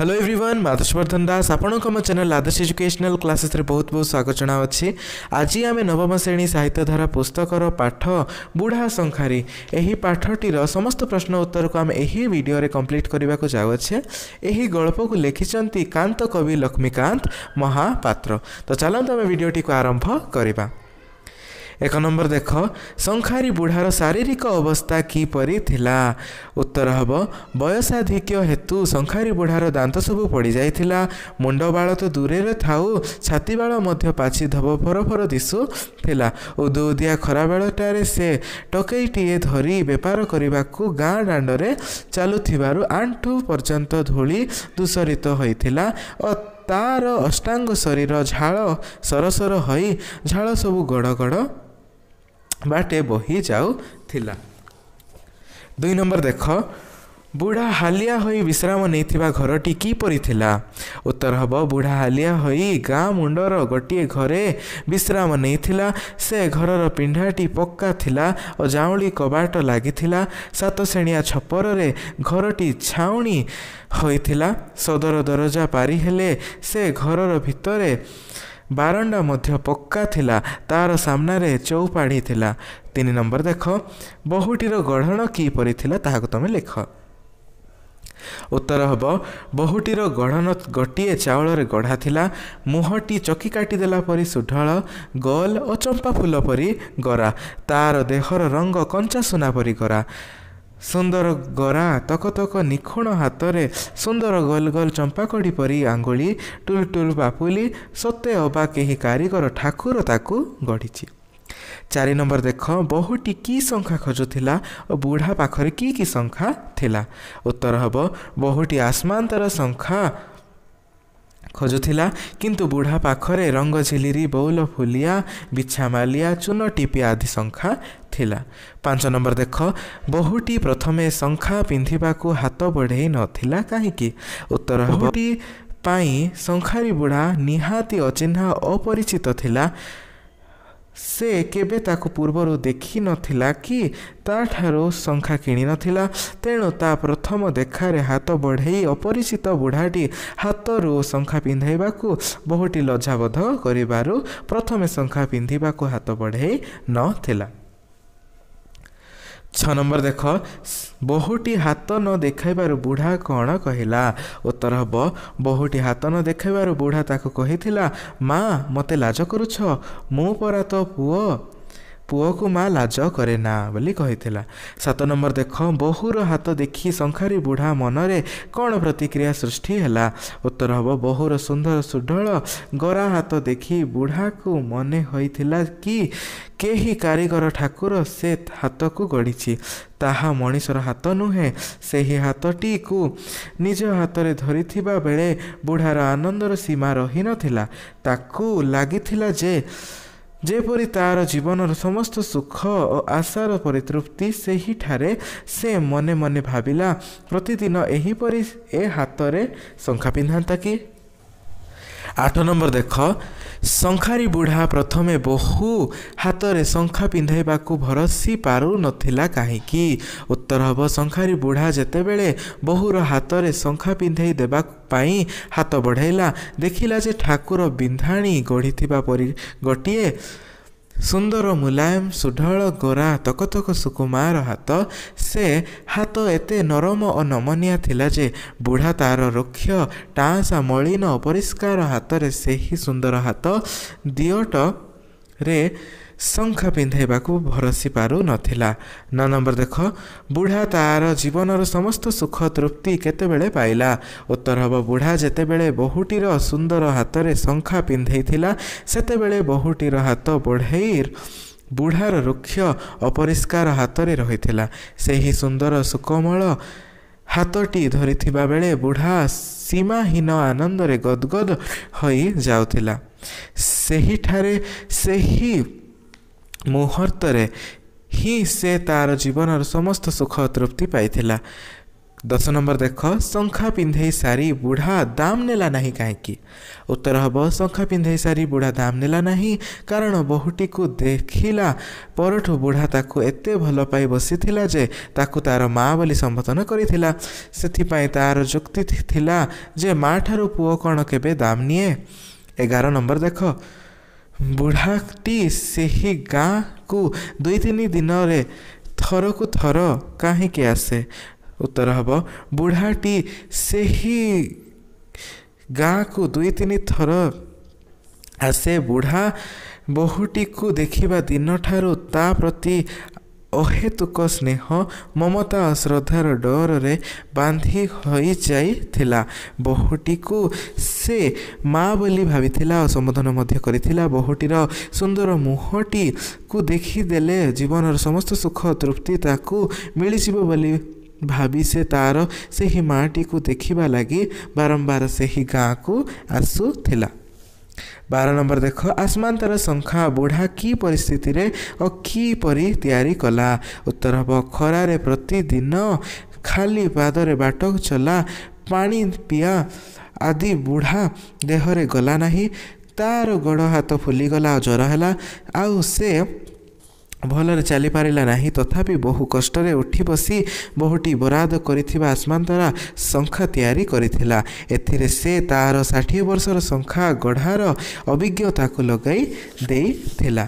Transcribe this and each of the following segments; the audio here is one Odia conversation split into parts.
हेलो एभ्रिवान ମୁଁ ଆଦର୍ଶବର୍ଦ୍ଧନ ଦାସ ଆପଣଙ୍କ ଆମ ଚ୍ୟାନେଲ୍ ଆଦର୍ଶ ଏଜୁକେସନାଲ୍ କ୍ଲାସେସ୍ରେ ବହୁତ ବହୁତ ସ୍ୱାଗତ ଜଣାଉଛି ଆଜି ଆମେ ନବମ ଶ୍ରେଣୀ ସାହିତ୍ୟଧାରା ପୁସ୍ତକର ପାଠ ବୁଢ଼ା ଶଙ୍ଖାରୀ ଏହି ପାଠଟିର ସମସ୍ତ ପ୍ରଶ୍ନ ଉତ୍ତରକୁ ଆମେ ଏହି ଭିଡ଼ିଓରେ କମ୍ପ୍ଲିଟ୍ କରିବାକୁ ଯାଉଅଛେ ଏହି ଗଳ୍ପକୁ ଲେଖିଛନ୍ତି କାନ୍ତ କବି ଲକ୍ଷ୍ମୀକାନ୍ତ ମହାପାତ୍ର ତ ଚାଲନ୍ତୁ ଆମେ ଭିଡ଼ିଓଟିକୁ ଆରମ୍ଭ କରିବା ଏକ ନମ୍ବର ଦେଖ ଶଙ୍ଖାରି ବୁଢ଼ାର ଶାରୀରିକ ଅବସ୍ଥା କିପରି ଥିଲା ଉତ୍ତର ହେବ ବୟସାଧିକ ହେତୁ ଶଙ୍ଖାରି ବୁଢ଼ାର ଦାନ୍ତ ସବୁ ପଡ଼ିଯାଇଥିଲା ମୁଣ୍ଡ ବାଳ ତ ଦୂରରେ ଥାଉ ବାଳ ମଧ୍ୟ ପାଚି ଧବ ଫର ଫର ଦିଶୁଥିଲା ଥିଲା ଓ ଦୁଦିଆ ଖରାବେଳଟାରେ ସେ ଟକେଇଟିଏ ଧରି ବେପାର କରିବାକୁ ଗାଁ ଦାଣ୍ଡରେ ଚାଲୁଥିବାରୁ ଆଣ୍ଠୁ ପର୍ଯ୍ୟନ୍ତ ଧୂଳି ଦୂଷରିତ ହୋଇଥିଲା ଓ ତାର ଅଷ୍ଟାଙ୍ଗ ଶରୀର ଝାଳ ସରସର ହୋଇ ଝାଳ ସବୁ ଗଡ଼ଗଡ଼ ବାଟେ ବହି ଯାଉଥିଲା ଦୁଇ ନମ୍ବର ଦେଖ ବୁଢ଼ା ହାଲିଆ ହୋଇ ବିଶ୍ରାମ ନେଇଥିବା ଘରଟି କିପରି ଥିଲା ଉତ୍ତର ହେବ ବୁଢ଼ା ହାଲିଆ ହୋଇ ଗାଁ ମୁଣ୍ଡର ଗୋଟିଏ ଘରେ ବିଶ୍ରାମ ନେଇଥିଲା ସେ ଘରର ପିଣ୍ଢାଟି ପକ୍କା ଥିଲା ଓ ଯାଉଁଳି କବାଟ ଲାଗିଥିଲା ସାତ ଶ୍ରେଣିଆ ଛପରରେ ଘରଟି ଛାଉଣି ହୋଇଥିଲା ସଦର ଦରଜା ପାରି ହେଲେ ସେ ଘରର ଭିତରେ ବାରଣ୍ଡା ମଧ୍ୟ ପକ୍କା ଥିଲା ତାର ସାମ୍ନାରେ ଚଉପାଢ଼ି ଥିଲା ତିନି ନମ୍ବର ଦେଖ ବହୁଟିର ଗଢ଼ଣ କିପରି ଥିଲା ତାହାକୁ ତୁମେ ଲେଖ ଉତ୍ତର ହେବ ବହୁଟିର ଗଢ଼ଣ ଗୋଟିଏ ଚାଉଳରେ ଗଢ଼ା ଥିଲା ମୁହଁଟି ଚକି କାଟିଦେଲା ପରି ସୁଢ଼ଳ ଗଲ୍ ଓ ଚମ୍ପା ଫୁଲ ପରି ଗରା ତାର ଦେହର ରଙ୍ଗ କଞ୍ଚା ସୁନା ପରି ଗରା ସୁନ୍ଦର ଗରା ତକ ତକ ନିଖୁଣ ହାତରେ ସୁନ୍ଦର ଗଲ ଗୋଲ ଚମ୍ପାକଡ଼ି ପରି ଆଙ୍ଗୁଳି ଟୁଲ ଟୁଲ ବାପୁଲି ସତେ ଅବା କେହି କାରିଗର ଠାକୁର ତାକୁ ଗଢ଼ିଛି ଚାରି ନମ୍ବର ଦେଖ ବହୁଟି କି ସଂଖ୍ୟା ଖୋଜୁଥିଲା ଓ ବୁଢ଼ା ପାଖରେ କି କି ସଂଖ୍ୟା ଥିଲା ଉତ୍ତର ହେବ ବହୁଟି ଆସମାନ୍ତର ସଂଖ୍ୟା ଖୋଜୁଥିଲା କିନ୍ତୁ ବୁଢ଼ା ପାଖରେ ରଙ୍ଗ ଝିଲିରି ବଉଲ ଫୁଲିଆ ବିଛା ମାଲିଆ ଚୂନ ଟିପିଆ ଆଦି ଶଙ୍ଖା ଥିଲା ପାଞ୍ଚ ନମ୍ବର ଦେଖ ବହୁଟି ପ୍ରଥମେ ଶଙ୍ଖା ପିନ୍ଧିବାକୁ ହାତ ବଢ଼େଇ ନଥିଲା କାହିଁକି ଉତ୍ତର ହେବଟି ପାଇଁ ଶଙ୍ଖାରି ବୁଢ଼ା ନିହାତି ଅଚିହ୍ନା ଅପରିଚିତ ଥିଲା ସେ କେବେ ତାକୁ ପୂର୍ବରୁ ଦେଖିନଥିଲା କି ତା'ଠାରୁ ଶଙ୍ଖା କିଣିନଥିଲା ତେଣୁ ତା ପ୍ରଥମ ଦେଖାରେ ହାତ ବଢ଼େଇ ଅପରିଚିତ ବୁଢ଼ାଟି ହାତରୁ ଶଙ୍ଖା ପିନ୍ଧାଇବାକୁ ବହୁଟି ଲଜ୍ଜାବଧ କରିବାରୁ ପ୍ରଥମେ ଶଙ୍ଖା ପିନ୍ଧିବାକୁ ହାତ ବଢ଼େଇ ନଥିଲା ଛଅ ନମ୍ବର ଦେଖ ବହୁଟି ହାତ ନ ଦେଖାଇବାରୁ ବୁଢ଼ା କ'ଣ କହିଲା ଉତ୍ତର ହେବ ବହୁଟି ହାତ ନ ଦେଖାଇବାରୁ ବୁଢ଼ା ତାକୁ କହିଥିଲା ମା' ମୋତେ ଲାଜ କରୁଛ ମୁଁ ପରା ତ ପୁଅ ପୁଅକୁ ମା ଲାଜ କରେ ନା ବୋଲି କହିଥିଲା ସାତ ନମ୍ବର ଦେଖ ବୋହୁର ହାତ ଦେଖି ଶଙ୍ଖାରୀ ବୁଢ଼ା ମନରେ କ'ଣ ପ୍ରତିକ୍ରିୟା ସୃଷ୍ଟି ହେଲା ଉତ୍ତର ହେବ ବୋହୁର ସୁନ୍ଦର ସୁଢଳ ଗରା ହାତ ଦେଖି ବୁଢ଼ାକୁ ମନେ ହୋଇଥିଲା କି କେହି କାରିଗର ଠାକୁର ସେ ହାତକୁ ଗଢ଼ିଛି ତାହା ମଣିଷର ହାତ ନୁହେଁ ସେହି ହାତଟିକୁ ନିଜ ହାତରେ ଧରିଥିବା ବେଳେ ବୁଢ଼ାର ଆନନ୍ଦର ସୀମା ରହିନଥିଲା ତାକୁ ଲାଗିଥିଲା ଯେ ଯେପରି ତାର ଜୀବନର ସମସ୍ତ ସୁଖ ଓ ଆଶାର ପରିତୃପ୍ତି ସେହିଠାରେ ସେ ମନେ ମନେ ଭାବିଲା ପ୍ରତିଦିନ ଏହିପରି ଏ ହାତରେ ଶଙ୍ଖା ପିନ୍ଧାନ୍ତା କି ଆଠ ନମ୍ବର ଦେଖ ଶଙ୍ଖାରୀ ବୁଢ଼ା ପ୍ରଥମେ ବହୁ ହାତରେ ଶଙ୍ଖା ପିନ୍ଧାଇବାକୁ ଭରସି ପାରୁନଥିଲା କାହିଁକି ଉତ୍ତର ହେବ ଶଙ୍ଖାରୀ ବୁଢ଼ା ଯେତେବେଳେ ବହୁର ହାତରେ ଶଙ୍ଖା ପିନ୍ଧାଇ ଦେବା ପାଇଁ ହାତ ବଢ଼ାଇଲା ଦେଖିଲା ଯେ ଠାକୁର ବିନ୍ଧାଣି ଗଢ଼ିଥିବା ପରି ଗୋଟିଏ ସୁନ୍ଦର ମୁଲାୟମ ସୁଢଳ ଗୋରା ତକତକ ସୁକୁମାର ହାତ ସେ ହାତ ଏତେ ନରମ ଓ ନମନିଆ ଥିଲା ଯେ ବୁଢ଼ା ତାର ରୁକ୍ଷ ଟାଁସା ମଳିନ ଅପରିଷ୍କାର ହାତରେ ସେହି ସୁନ୍ଦର ହାତ ଦିଅଟ ରେ ଶଙ୍ଖ ପିନ୍ଧାଇବାକୁ ଭରସି ପାରୁନଥିଲା ନ ନମ୍ବର ଦେଖ ବୁଢ଼ା ତାର ଜୀବନର ସମସ୍ତ ସୁଖ ତୃପ୍ତି କେତେବେଳେ ପାଇଲା ଉତ୍ତର ହେବ ବୁଢ଼ା ଯେତେବେଳେ ବହୁଟିର ସୁନ୍ଦର ହାତରେ ଶଙ୍ଖା ପିନ୍ଧାଇଥିଲା ସେତେବେଳେ ବହୁଟିର ହାତ ବଢ଼େଇ ବୁଢ଼ାର ରୁକ୍ଷ ଅପରିଷ୍କାର ହାତରେ ରହିଥିଲା ସେହି ସୁନ୍ଦର ସୁକମଳ ହାତଟି ଧରିଥିବା ବେଳେ ବୁଢ଼ା ସୀମାହୀନ ଆନନ୍ଦରେ ଗଦଗଦ ହୋଇଯାଉଥିଲା ସେହିଠାରେ ସେହି ମୁହୂର୍ତ୍ତରେ ହିଁ ସେ ତାର ଜୀବନର ସମସ୍ତ ସୁଖ ତୃପ୍ତି ପାଇଥିଲା ଦଶ ନମ୍ବର ଦେଖ ଶଙ୍ଖା ପିନ୍ଧେଇ ସାରି ବୁଢ଼ା ଦାମ ନେଲା ନାହିଁ କାହିଁକି ଉତ୍ତର ହେବ ଶଙ୍ଖା ପିନ୍ଧେଇ ସାରି ବୁଢ଼ା ଦାମ ନେଲା ନାହିଁ କାରଣ ବୋହୂଟିକୁ ଦେଖିଲା ପରଠୁ ବୁଢ଼ା ତାକୁ ଏତେ ଭଲ ପାଇ ବସିଥିଲା ଯେ ତାକୁ ତାର ମା' ବୋଲି ସମ୍ବୋଧନ କରିଥିଲା ସେଥିପାଇଁ ତାର ଯୁକ୍ତି ଥିଲା ଯେ ମା' ଠାରୁ ପୁଅ କ'ଣ କେବେ ଦାମ ନିଏ ଏଗାର ନମ୍ବର ଦେଖ ବୁଢ଼ାଟି ସେହି ଗାଁକୁ ଦୁଇ ତିନି ଦିନରେ ଥରକୁ ଥର କାହିଁକି ଆସେ ଉତ୍ତର ହେବ ବୁଢ଼ାଟି ସେହି ଗାଁକୁ ଦୁଇ ତିନି ଥର ଆସେ ବୁଢ଼ା ବୋହୂଟିକୁ ଦେଖିବା ଦିନଠାରୁ ତା ପ୍ରତି ଅହେତୁକ ସ୍ନେହ ମମତା ଅଶ୍ରଦ୍ଧାର ଡରରେ ବାନ୍ଧି ହୋଇଯାଇଥିଲା ବୋହୂଟିକୁ ସେ ମା' ବୋଲି ଭାବିଥିଲା ଓ ସମ୍ବୋଧନ ମଧ୍ୟ କରିଥିଲା ବୋହୂଟିର ସୁନ୍ଦର ମୁହଁଟିକୁ ଦେଖିଦେଲେ ଜୀବନର ସମସ୍ତ ସୁଖ ତୃପ୍ତି ତାକୁ ମିଳିଯିବ ବୋଲି से त देखि बारम्बाराँ कुरा बार नम्बर देख आसमा संख्या बुढा कि परिस्थितिले किपरि तिरि कला उत्तर हव खरे प्रतिदिन खालि पाट चला पा आदि बुढा देहले गला नै तार गोड हात फुलिगला जर होला आउ ଭଲରେ ଚାଲିପାରିଲା ନାହିଁ ତଥାପି ବହୁ କଷ୍ଟରେ ଉଠି ବସି ବହୁଟି ବରାଦ କରିଥିବା ଆସମାନ ଦ୍ୱାରା ଶଙ୍ଖା ତିଆରି କରିଥିଲା ଏଥିରେ ସେ ତାହାର ଷାଠିଏ ବର୍ଷର ଶଙ୍ଖା ଗଢ଼ାର ଅଭିଜ୍ଞତାକୁ ଲଗାଇ ଦେଇଥିଲା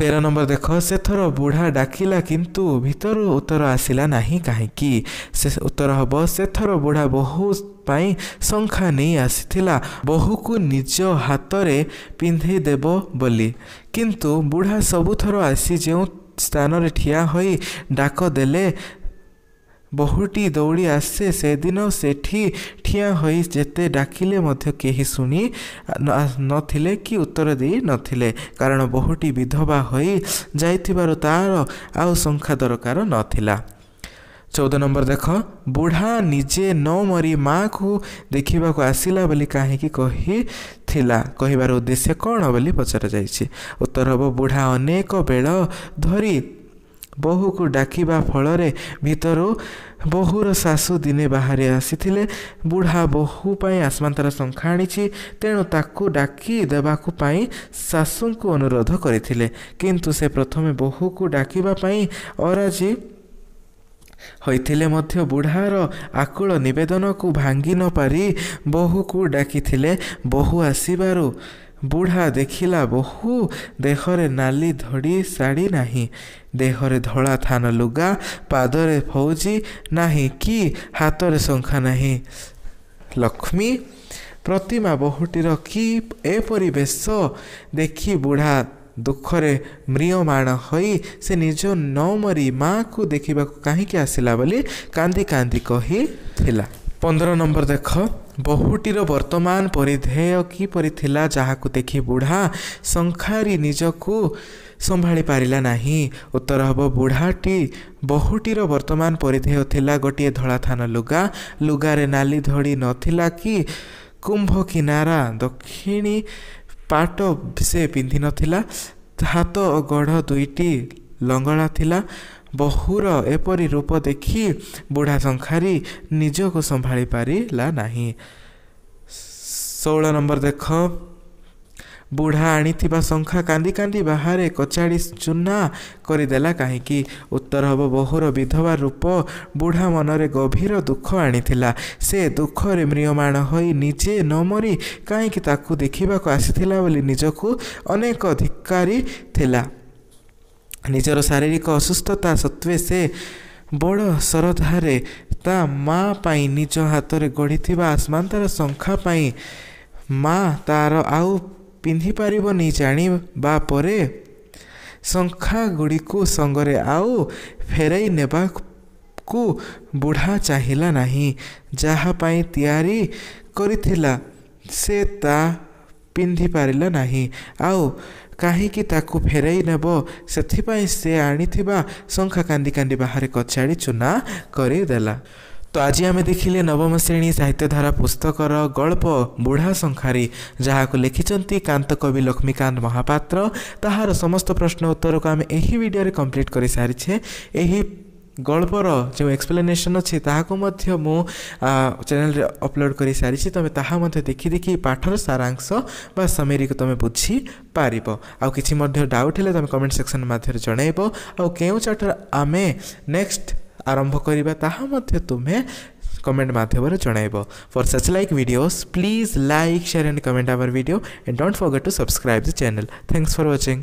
ତେର ନମ୍ବର ଦେଖ ସେଥର ବୁଢ଼ା ଡାକିଲା କିନ୍ତୁ ଭିତରୁ ଉତ୍ତର ଆସିଲା ନାହିଁ କାହିଁକି ସେ ଉତ୍ତର ହେବ ସେଥର ବୁଢ଼ା ବହୁ ପାଇଁ ଶଙ୍ଖା ନେଇ ଆସିଥିଲା ବୋହୂକୁ ନିଜ ହାତରେ ପିନ୍ଧେଇ ଦେବ ବୋଲି କିନ୍ତୁ ବୁଢ଼ା ସବୁଥର ଆସି ଯେଉଁ ସ୍ଥାନରେ ଠିଆ ହୋଇ ଡାକ ଦେଲେ ବହୁଟି ଦୌଡ଼ି ଆସେ ସେଦିନ ସେଠି ଠିଆ ହୋଇ ଯେତେ ଡାକିଲେ ମଧ୍ୟ କେହି ଶୁଣି ନଥିଲେ କି ଉତ୍ତର ଦେଇନଥିଲେ କାରଣ ବହୁଟି ବିଧବା ହୋଇ ଯାଇଥିବାରୁ ତାର ଆଉ ସଂଖ୍ୟା ଦରକାର ନଥିଲା ଚଉଦ ନମ୍ବର ଦେଖ ବୁଢ଼ା ନିଜେ ନ ମରି ମାଆକୁ ଦେଖିବାକୁ ଆସିଲା ବୋଲି କାହିଁକି କହିଥିଲା କହିବାର ଉଦ୍ଦେଶ୍ୟ କ'ଣ ବୋଲି ପଚରାଯାଇଛି ଉତ୍ତର ହେବ ବୁଢ଼ା ଅନେକ ବେଳ ଧରି ବୋହୂକୁ ଡାକିବା ଫଳରେ ଭିତରୁ ବୋହୂର ଶାଶୁ ଦିନେ ବାହାରି ଆସିଥିଲେ ବୁଢ଼ା ବୋହୂ ପାଇଁ ଆସମାନ୍ତର ଶଙ୍ଖା ଆଣିଛି ତେଣୁ ତାକୁ ଡାକି ଦେବାକୁ ପାଇଁ ଶାଶୁଙ୍କୁ ଅନୁରୋଧ କରିଥିଲେ କିନ୍ତୁ ସେ ପ୍ରଥମେ ବୋହୂକୁ ଡାକିବା ପାଇଁ ଅରାଜି ହୋଇଥିଲେ ମଧ୍ୟ ବୁଢ଼ାର ଆକୁଳ ନିବେଦନକୁ ଭାଙ୍ଗି ନପାରି ବୋହୂକୁ ଡାକିଥିଲେ ବୋହୂ ଆସିବାରୁ ବୁଢ଼ା ଦେଖିଲା ବୋହୁ ଦେହରେ ନାଲି ଧଡ଼ି ଶାଢ଼ୀ ନାହିଁ ଦେହରେ ଧଳା ଥାନ ଲୁଗା ପାଦରେ ଫୌଜି ନାହିଁ କି ହାତରେ ଶଙ୍ଖା ନାହିଁ ଲକ୍ଷ୍ମୀ ପ୍ରତିମା ବୋହୂଟିର କି ଏପରି ବେଶ ଦେଖି ବୁଢ଼ା ଦୁଃଖରେ ମ୍ରିୟମାଣ ହୋଇ ସେ ନିଜ ନ ମରି ମାଆକୁ ଦେଖିବାକୁ କାହିଁକି ଆସିଲା ବୋଲି କାନ୍ଦି କାନ୍ଦି କହିଥିଲା ପନ୍ଦର ନମ୍ବର ଦେଖ ବହୁଟିର ବର୍ତ୍ତମାନ ପରିଧେୟ କିପରି ଥିଲା ଯାହାକୁ ଦେଖି ବୁଢ଼ା ଶଙ୍ଖାରି ନିଜକୁ ସମ୍ଭାଳି ପାରିଲା ନାହିଁ ଉତ୍ତର ହେବ ବୁଢ଼ାଟି ବହୁଟିର ବର୍ତ୍ତମାନ ପରିଧେୟ ଥିଲା ଗୋଟିଏ ଧଳାଥାନ ଲୁଗା ଲୁଗାରେ ନାଲି ଧଡ଼ି ନଥିଲା କି କୁମ୍ଭ କିନାରା ଦକ୍ଷିଣୀ ପାଟ ସେ ପିନ୍ଧିନଥିଲା ହାତ ଓ ଗଢ଼ ଦୁଇଟି ଲଙ୍ଗଳା ଥିଲା ବହୁର ଏପରି ରୂପ ଦେଖି ବୁଢ଼ା ଶଙ୍ଖାରି ନିଜକୁ ସମ୍ଭାଳି ପାରିଲା ନାହିଁ ଷୋହଳ ନମ୍ବର ଦେଖ ବୁଢ଼ା ଆଣିଥିବା ଶଙ୍ଖା କାନ୍ଦି କାନ୍ଦି ବାହାରେ କଚାଡ଼ି ଚୁନା କରିଦେଲା କାହିଁକି ଉତ୍ତର ହେବ ବହୁର ବିଧବା ରୂପ ବୁଢ଼ା ମନରେ ଗଭୀର ଦୁଃଖ ଆଣିଥିଲା ସେ ଦୁଃଖରେ ମ୍ରିୟମାଣ ହୋଇ ନିଜେ ନ ମରି କାହିଁକି ତାକୁ ଦେଖିବାକୁ ଆସିଥିଲା ବୋଲି ନିଜକୁ ଅନେକ ଧିକାରୀ ଥିଲା ନିଜର ଶାରୀରିକ ଅସୁସ୍ଥତା ସତ୍ତ୍ୱେ ସେ ବଡ଼ ଶ୍ରଦ୍ଧାରେ ତା ମା ପାଇଁ ନିଜ ହାତରେ ଗଢ଼ିଥିବା ଆସମାନ୍ତର ଶଙ୍ଖା ପାଇଁ ମା ତାର ଆଉ ପିନ୍ଧିପାରିବନି ଜାଣିବା ପରେ ଶଙ୍ଖାଗୁଡ଼ିକୁ ସଙ୍ଗରେ ଆଉ ଫେରାଇ ନେବାକୁ ବୁଢ଼ା ଚାହିଁଲା ନାହିଁ ଯାହା ପାଇଁ ତିଆରି କରିଥିଲା ସେ ତା ପିନ୍ଧିପାରିଲା ନାହିଁ ଆଉ କାହିଁକି ତାକୁ ଫେରାଇ ନେବ ସେଥିପାଇଁ ସେ ଆଣିଥିବା ଶଙ୍ଖା କାନ୍ଦି କାନ୍ଦି ବାହାରେ କଚାଡ଼ି ଚୁନା କରିଦେଲା ତ ଆଜି ଆମେ ଦେଖିଲେ ନବମ ଶ୍ରେଣୀ ସାହିତ୍ୟଧାରା ପୁସ୍ତକର ଗଳ୍ପ ବୁଢ଼ା ଶଙ୍ଖାରୀ ଯାହାକୁ ଲେଖିଛନ୍ତି କାନ୍ତ କବି ଲକ୍ଷ୍ମୀକାନ୍ତ ମହାପାତ୍ର ତାହାର ସମସ୍ତ ପ୍ରଶ୍ନ ଉତ୍ତରକୁ ଆମେ ଏହି ଭିଡ଼ିଓରେ କମ୍ପ୍ଲିଟ୍ କରିସାରିଛେ ଏହି ଗଳ୍ପର ଯେଉଁ ଏକ୍ସପ୍ଲେନେସନ୍ ଅଛି ତାହାକୁ ମଧ୍ୟ ମୁଁ ଚ୍ୟାନେଲ୍ରେ ଅପଲୋଡ଼ କରିସାରିଛି ତୁମେ ତାହା ମଧ୍ୟ ଦେଖି ଦେଖି ପାଠର ସାରାଂଶ ବା ସମେରୀକୁ ତୁମେ ବୁଝିପାରିବ ଆଉ କିଛି ମଧ୍ୟ ଡାଉଟ୍ ହେଲେ ତୁମେ କମେଣ୍ଟ ସେକ୍ସନ୍ ମାଧ୍ୟମରେ ଜଣାଇବ ଆଉ କେଉଁ ଚାପ୍ଟର ଆମେ ନେକ୍ସଟ ଆରମ୍ଭ କରିବା ତାହା ମଧ୍ୟ ତୁମେ କମେଣ୍ଟ ମାଧ୍ୟମରେ ଜଣାଇବ for such like videos please like share and comment our video and don't forget to subscribe the channel thanks for watching